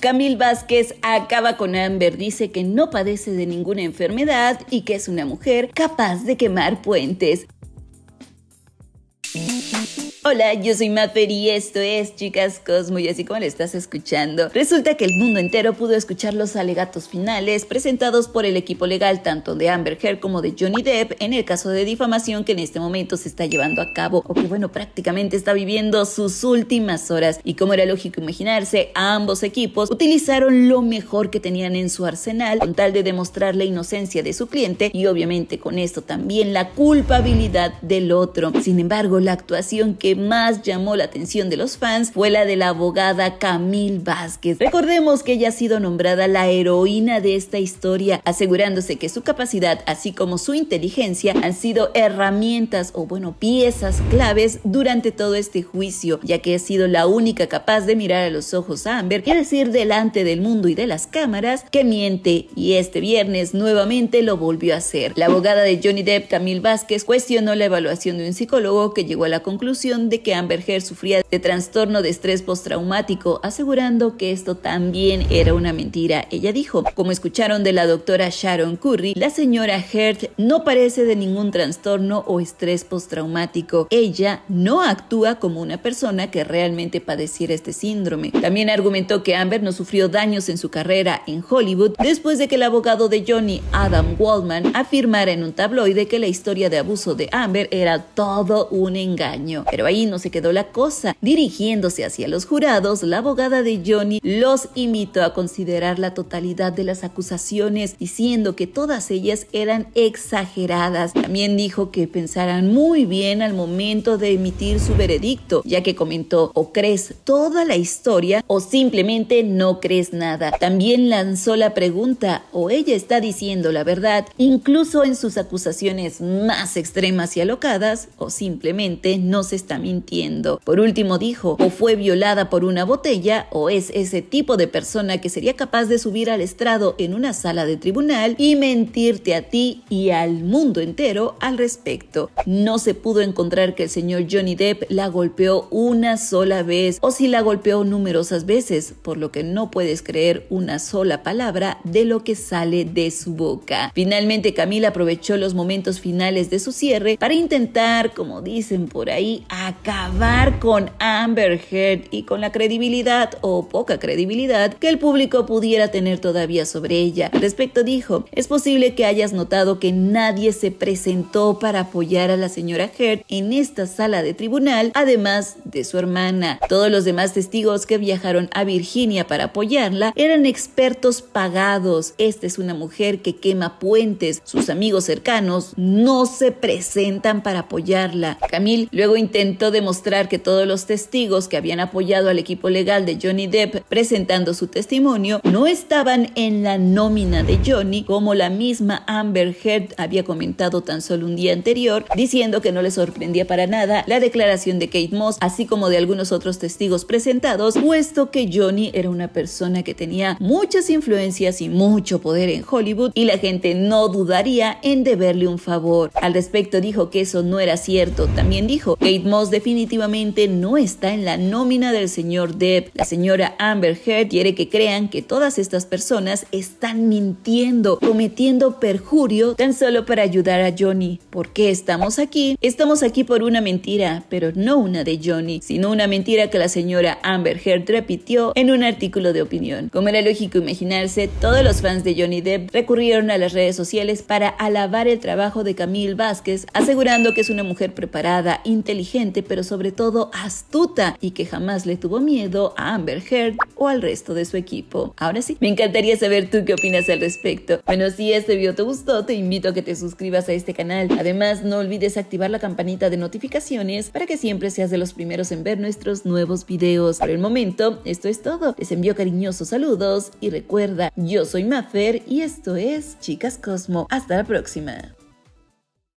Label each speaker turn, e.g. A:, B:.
A: Camil Vázquez acaba con Amber, dice que no padece de ninguna enfermedad y que es una mujer capaz de quemar puentes. Hola, yo soy Maffer y esto es Chicas Cosmo y así como le estás escuchando, resulta que el mundo entero pudo escuchar los alegatos finales presentados por el equipo legal tanto de Amber Heard como de Johnny Depp en el caso de difamación que en este momento se está llevando a cabo o que bueno, prácticamente está viviendo sus últimas horas y como era lógico imaginarse, ambos equipos utilizaron lo mejor que tenían en su arsenal con tal de demostrar la inocencia de su cliente y obviamente con esto también la culpabilidad del otro. Sin embargo, la actuación que más llamó la atención de los fans fue la de la abogada Camille Vázquez. Recordemos que ella ha sido nombrada la heroína de esta historia, asegurándose que su capacidad, así como su inteligencia, han sido herramientas o, bueno, piezas claves durante todo este juicio, ya que ha sido la única capaz de mirar a los ojos a Amber y decir delante del mundo y de las cámaras que miente, y este viernes nuevamente lo volvió a hacer. La abogada de Johnny Depp, Camille Vázquez, cuestionó la evaluación de un psicólogo que llegó a la conclusión de que Amber Heard sufría de trastorno de estrés postraumático, asegurando que esto también era una mentira. Ella dijo, como escucharon de la doctora Sharon Curry, la señora Heard no parece de ningún trastorno o estrés postraumático. Ella no actúa como una persona que realmente padeciera este síndrome. También argumentó que Amber no sufrió daños en su carrera en Hollywood después de que el abogado de Johnny, Adam Waldman, afirmara en un tabloide que la historia de abuso de Amber era todo un engaño. Pero ahí no se quedó la cosa. Dirigiéndose hacia los jurados, la abogada de Johnny los invitó a considerar la totalidad de las acusaciones, diciendo que todas ellas eran exageradas. También dijo que pensaran muy bien al momento de emitir su veredicto, ya que comentó o crees toda la historia o simplemente no crees nada. También lanzó la pregunta o ella está diciendo la verdad, incluso en sus acusaciones más extremas y alocadas, o simplemente no se está mintiendo. Por último dijo, o fue violada por una botella o es ese tipo de persona que sería capaz de subir al estrado en una sala de tribunal y mentirte a ti y al mundo entero al respecto. No se pudo encontrar que el señor Johnny Depp la golpeó una sola vez o si la golpeó numerosas veces, por lo que no puedes creer una sola palabra de lo que sale de su boca. Finalmente Camila aprovechó los momentos finales de su cierre para intentar, como dicen por ahí, a acabar con Amber Heard y con la credibilidad o poca credibilidad que el público pudiera tener todavía sobre ella. respecto dijo, es posible que hayas notado que nadie se presentó para apoyar a la señora Heard en esta sala de tribunal, además de su hermana. Todos los demás testigos que viajaron a Virginia para apoyarla eran expertos pagados. Esta es una mujer que quema puentes. Sus amigos cercanos no se presentan para apoyarla. Camille luego intentó demostrar que todos los testigos que habían apoyado al equipo legal de Johnny Depp presentando su testimonio no estaban en la nómina de Johnny, como la misma Amber Heard había comentado tan solo un día anterior, diciendo que no le sorprendía para nada la declaración de Kate Moss, así como de algunos otros testigos presentados, puesto que Johnny era una persona que tenía muchas influencias y mucho poder en Hollywood y la gente no dudaría en deberle un favor. Al respecto dijo que eso no era cierto. También dijo, Kate Moss definitivamente no está en la nómina del señor Depp. La señora Amber Heard quiere que crean que todas estas personas están mintiendo, cometiendo perjurio tan solo para ayudar a Johnny. ¿Por qué estamos aquí? Estamos aquí por una mentira, pero no una de Johnny, sino una mentira que la señora Amber Heard repitió en un artículo de opinión. Como era lógico imaginarse, todos los fans de Johnny Depp recurrieron a las redes sociales para alabar el trabajo de Camille Vázquez, asegurando que es una mujer preparada, inteligente, pero sobre todo astuta y que jamás le tuvo miedo a Amber Heard o al resto de su equipo. Ahora sí, me encantaría saber tú qué opinas al respecto. Bueno, si este video te gustó, te invito a que te suscribas a este canal. Además, no olvides activar la campanita de notificaciones para que siempre seas de los primeros en ver nuestros nuevos videos. Por el momento, esto es todo. Les envío cariñosos saludos y recuerda, yo soy Mafer y esto es Chicas Cosmo. Hasta la próxima.